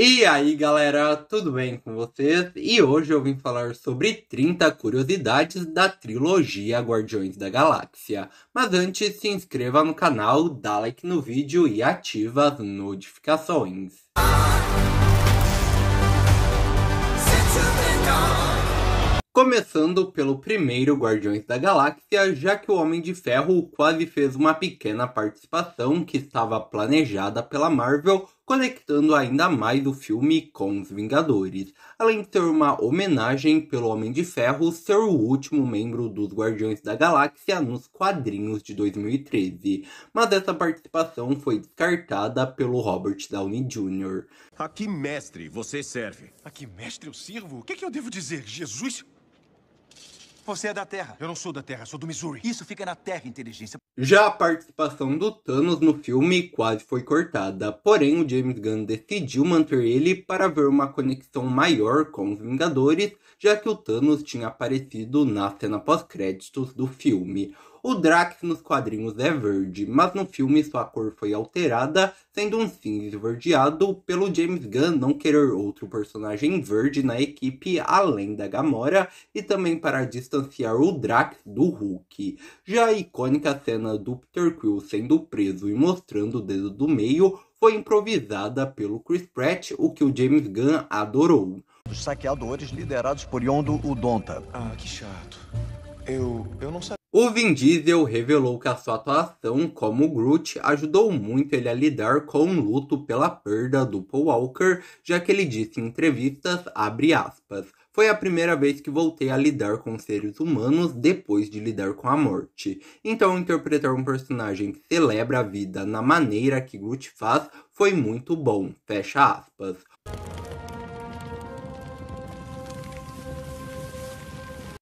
E aí galera, tudo bem com vocês? E hoje eu vim falar sobre 30 curiosidades da trilogia Guardiões da Galáxia. Mas antes, se inscreva no canal, dá like no vídeo e ativa as notificações. Começando pelo primeiro Guardiões da Galáxia, já que o Homem de Ferro quase fez uma pequena participação que estava planejada pela Marvel conectando ainda mais o filme com os Vingadores, além de ter uma homenagem pelo Homem de Ferro ser o último membro dos Guardiões da Galáxia nos quadrinhos de 2013, mas essa participação foi descartada pelo Robert Downey Jr. A que mestre você serve? A que mestre eu sirvo? O que, é que eu devo dizer, Jesus? Você é da Terra. Eu não sou da Terra, sou do Missouri. Isso fica na Terra, inteligência. Já a participação do Thanos no filme quase foi cortada, porém o James Gunn decidiu manter ele para ver uma conexão maior com os Vingadores, já que o Thanos tinha aparecido na cena pós-créditos do filme. O Drax nos quadrinhos é verde, mas no filme sua cor foi alterada, sendo um cinza esverdeado pelo James Gunn não querer outro personagem verde na equipe além da Gamora e também para distanciar o Drax do Hulk. Já a icônica cena do Peter Quill sendo preso e mostrando o dedo do meio foi improvisada pelo Chris Pratt, o que o James Gunn adorou. Os saqueadores liderados por Yondo Udonta. Ah, que chato. Eu, eu não sabia. O Vin Diesel revelou que a sua atuação como Groot ajudou muito ele a lidar com o luto pela perda do Paul Walker, já que ele disse em entrevistas, aspas, foi a primeira vez que voltei a lidar com seres humanos depois de lidar com a morte. Então interpretar um personagem que celebra a vida na maneira que Groot faz foi muito bom, fecha aspas.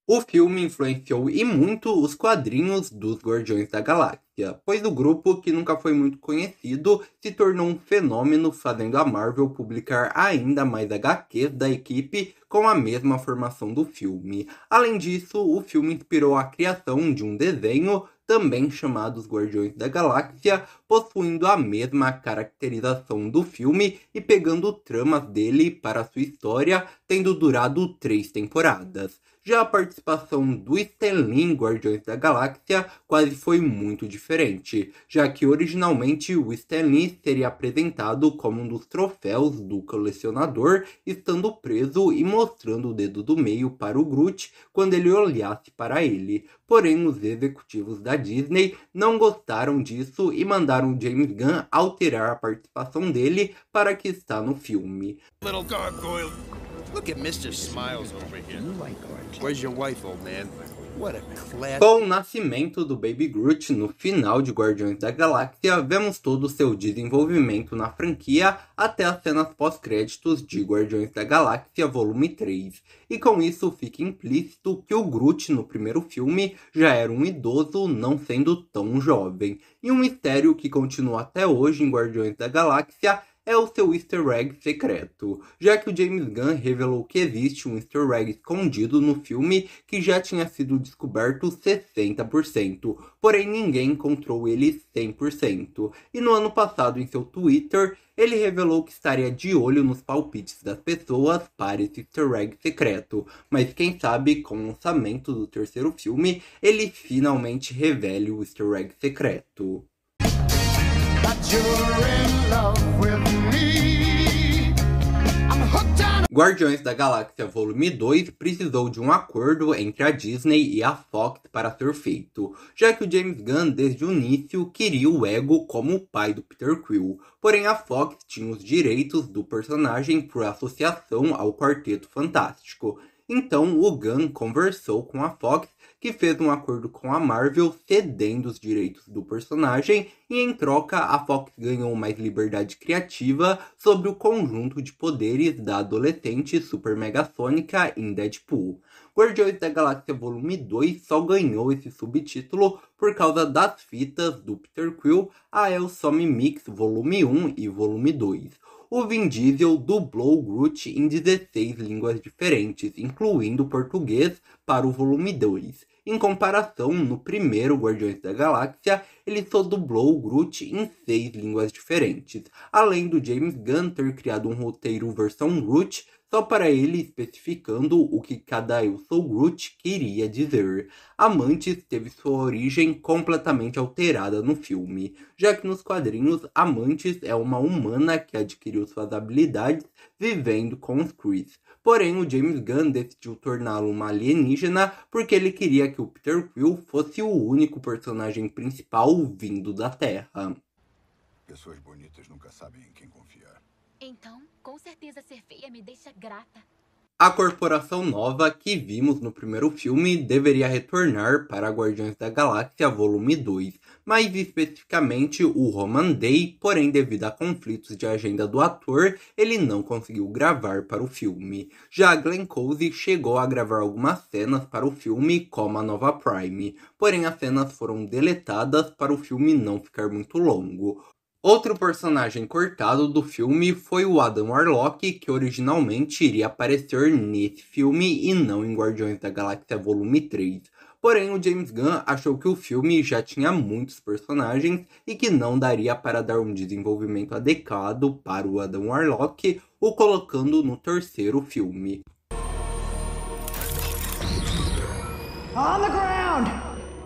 O filme influenciou e muito os quadrinhos dos Guardiões da Galáxia, pois o grupo, que nunca foi muito conhecido, se tornou um fenômeno, fazendo a Marvel publicar ainda mais HQs da equipe com a mesma formação do filme. Além disso, o filme inspirou a criação de um desenho também chamado os Guardiões da Galáxia, possuindo a mesma caracterização do filme e pegando tramas dele para sua história, tendo durado três temporadas. Já a participação do Stanlin Guardiões da Galáxia quase foi muito diferente, já que originalmente o Stanley seria apresentado como um dos troféus do colecionador, estando preso e mostrando o dedo do meio para o Groot quando ele olhasse para ele. Porém, os executivos da Disney não gostaram disso e mandaram James Gunn alterar a participação dele para que está no filme. Little gargoyle. Look at Mr. Smiles over here. Where's your wife, old man? Com o nascimento do Baby Groot no final de Guardiões da Galáxia, vemos todo o seu desenvolvimento na franquia até as cenas pós-créditos de Guardiões da Galáxia Volume 3. E com isso fica implícito que o Groot no primeiro filme já era um idoso, não sendo tão jovem. E um mistério que continua até hoje em Guardiões da Galáxia é o seu easter egg secreto, já que o James Gunn revelou que existe um easter egg escondido no filme que já tinha sido descoberto 60%, porém ninguém encontrou ele 100%. E no ano passado, em seu Twitter, ele revelou que estaria de olho nos palpites das pessoas para esse easter egg secreto, mas quem sabe com o lançamento do terceiro filme, ele finalmente revele o easter egg secreto. Guardiões da Galáxia Volume 2 precisou de um acordo entre a Disney e a Fox para ser feito, já que o James Gunn desde o início queria o Ego como o pai do Peter Quill, porém a Fox tinha os direitos do personagem por associação ao Quarteto Fantástico. Então o Gunn conversou com a Fox que fez um acordo com a Marvel cedendo os direitos do personagem e em troca a Fox ganhou mais liberdade criativa sobre o conjunto de poderes da adolescente super Sônica em Deadpool. Guardiões da Galáxia Volume 2 só ganhou esse subtítulo por causa das fitas do Peter Quill a El Some Mix Volume 1 e Volume 2 o Vin Diesel dublou Groot em 16 línguas diferentes, incluindo o português para o volume 2. Em comparação, no primeiro Guardiões da Galáxia, ele só dublou Groot em seis línguas diferentes. Além do James Gunn ter criado um roteiro versão Groot, só para ele especificando o que cada Eu Sou Groot queria dizer. Amantes teve sua origem completamente alterada no filme, já que nos quadrinhos Amantes é uma humana que adquiriu suas habilidades vivendo com os Chris. Porém, o James Gunn decidiu torná-lo uma alienígena porque ele queria que o Peter Quill fosse o único personagem principal vindo da Terra. Pessoas bonitas nunca sabem em quem confiar. Então, com certeza ser feia me deixa grata. A corporação nova que vimos no primeiro filme deveria retornar para Guardiões da Galáxia Volume 2, mais especificamente o Roman Day, porém devido a conflitos de agenda do ator, ele não conseguiu gravar para o filme. Já Glenn Close chegou a gravar algumas cenas para o filme como a nova Prime, porém as cenas foram deletadas para o filme não ficar muito longo. Outro personagem cortado do filme foi o Adam Warlock, que originalmente iria aparecer nesse filme e não em Guardiões da Galáxia Volume 3. Porém, o James Gunn achou que o filme já tinha muitos personagens e que não daria para dar um desenvolvimento adequado para o Adam Warlock, o colocando no terceiro filme. On the ground!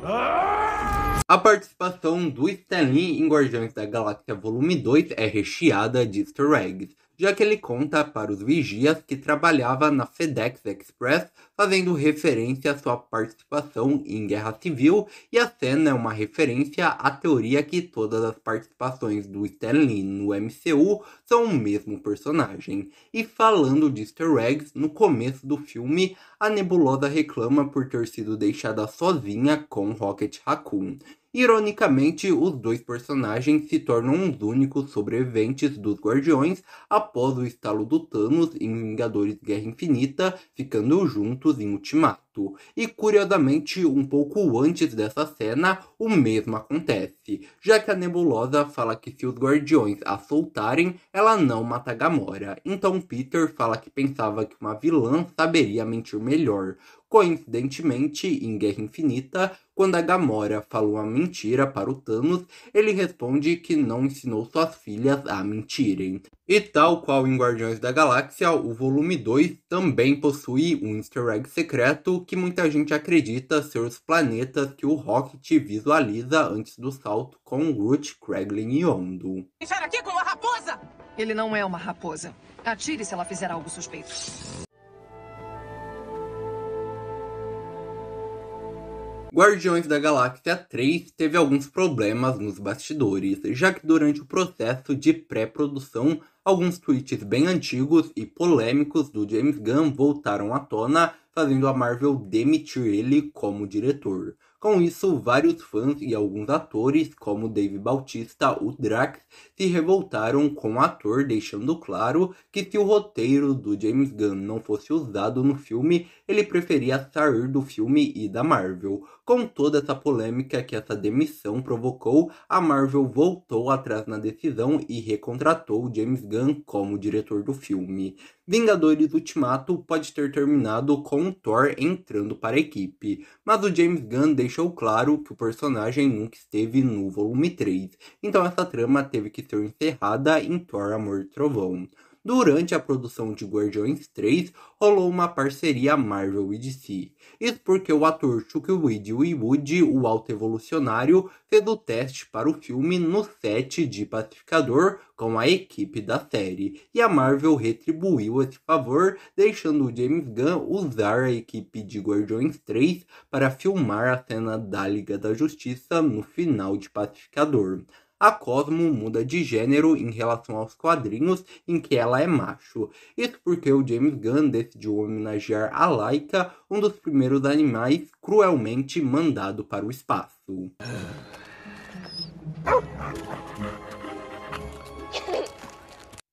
Ah! A participação do Stan Lee em Guardiões da Galáxia Volume 2 é recheada de easter eggs, já que ele conta para os vigias que trabalhava na FedEx Express, fazendo referência à sua participação em Guerra Civil, e a cena é uma referência à teoria que todas as participações do Stan Lee no MCU são o mesmo personagem. E falando de easter eggs, no começo do filme, a Nebulosa reclama por ter sido deixada sozinha com Rocket Raccoon. Ironicamente, os dois personagens se tornam os únicos sobreviventes dos Guardiões após o estalo do Thanos em Vingadores Guerra Infinita, ficando juntos em Ultimato fato. E curiosamente, um pouco antes dessa cena, o mesmo acontece, já que a Nebulosa fala que se os Guardiões a soltarem, ela não mata Gamora. Então Peter fala que pensava que uma vilã saberia mentir melhor. Coincidentemente, em Guerra Infinita, quando a Gamora falou uma mentira para o Thanos, ele responde que não ensinou suas filhas a mentirem. E tal qual em Guardiões da Galáxia, o volume 2 também possui um easter egg secreto que muita gente acredita ser os planetas que o Rocket visualiza antes do salto com Groot, Kraglin e Ondo. Estar aqui com a raposa! Ele não é uma raposa. Atire se ela fizer algo suspeito. Guardiões da Galáxia 3 teve alguns problemas nos bastidores, já que durante o processo de pré-produção, alguns tweets bem antigos e polêmicos do James Gunn voltaram à tona, fazendo a Marvel demitir ele como diretor. Com isso, vários fãs e alguns atores, como Dave Bautista, o Drax, se revoltaram com o ator, deixando claro que se o roteiro do James Gunn não fosse usado no filme, ele preferia sair do filme e da Marvel. Com toda essa polêmica que essa demissão provocou, a Marvel voltou atrás na decisão e recontratou James Gunn como diretor do filme. Vingadores Ultimato pode ter terminado com o Thor entrando para a equipe, mas o James Gunn deixou deixou claro que o personagem nunca esteve no volume 3, então essa trama teve que ser encerrada em Thor Amor e Trovão durante a produção de Guardiões 3, rolou uma parceria Marvel e DC. Isso porque o ator Chuck Wood, o alto evolucionário, fez o teste para o filme no set de Pacificador com a equipe da série, e a Marvel retribuiu esse favor, deixando o James Gunn usar a equipe de Guardiões 3 para filmar a cena da Liga da Justiça no final de Pacificador a Cosmo muda de gênero em relação aos quadrinhos em que ela é macho. Isso porque o James Gunn decidiu homenagear a Laika, um dos primeiros animais cruelmente mandado para o espaço.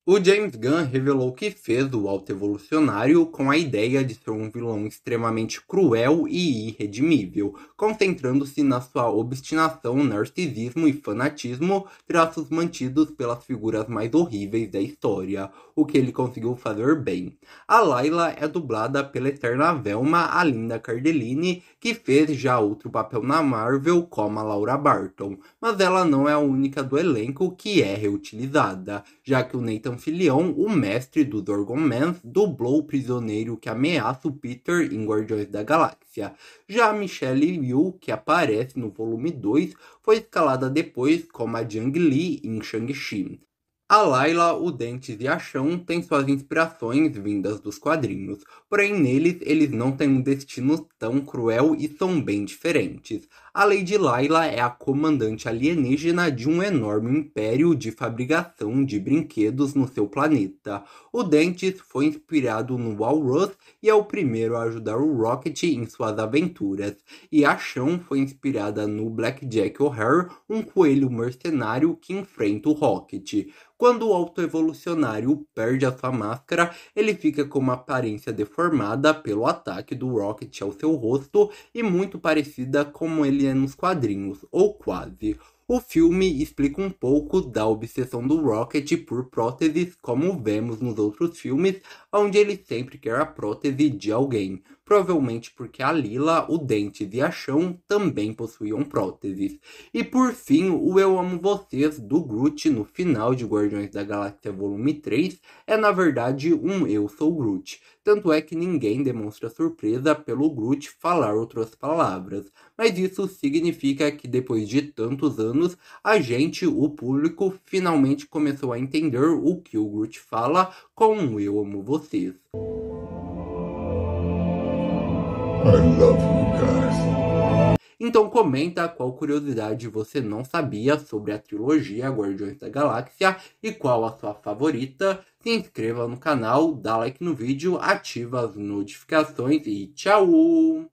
O James Gunn revelou que fez o Alto Evolucionário com a ideia de ser um vilão extremamente cruel e irredimível, concentrando-se na sua obstinação, narcisismo e fanatismo, traços mantidos pelas figuras mais horríveis da história, o que ele conseguiu fazer bem. A Layla é dublada pela eterna Velma Alinda Cardellini, que fez já outro papel na Marvel como a Laura Barton, mas ela não é a única do elenco que é reutilizada, já que o Nathan anfileão, o mestre do Dorgomanth dublou o prisioneiro que ameaça o Peter em Guardiões da Galáxia. Já Michelle Liu, que aparece no volume 2, foi escalada depois como a Jiang Li em Shang-Chi. A Laila, o Dente de Achão, tem suas inspirações vindas dos quadrinhos, porém neles eles não têm um destino tão cruel e são bem diferentes. A Lady Laila é a comandante alienígena de um enorme império de fabricação de brinquedos no seu planeta. O Dentes foi inspirado no Walrus e é o primeiro a ajudar o Rocket em suas aventuras. E Achão foi inspirada no Blackjack O'Hare, um coelho mercenário que enfrenta o Rocket. Quando o autoevolucionário perde a sua máscara, ele fica com uma aparência deformada pelo ataque do Rocket ao seu rosto e muito parecida como ele é nos quadrinhos, ou quase. O filme explica um pouco da obsessão do Rocket por próteses, como vemos nos outros filmes, onde ele sempre quer a prótese de alguém provavelmente porque a Lila, o Dente e a Chão também possuíam próteses. E por fim, o Eu Amo Vocês do Groot no final de Guardiões da Galáxia Volume 3 é na verdade um Eu Sou Groot. Tanto é que ninguém demonstra surpresa pelo Groot falar outras palavras, mas isso significa que depois de tantos anos, a gente, o público, finalmente começou a entender o que o Groot fala com Eu Amo Vocês. I love you guys. Então comenta qual curiosidade você não sabia sobre a trilogia Guardiões da Galáxia e qual a sua favorita. Se inscreva no canal, dá like no vídeo, ativa as notificações e tchau!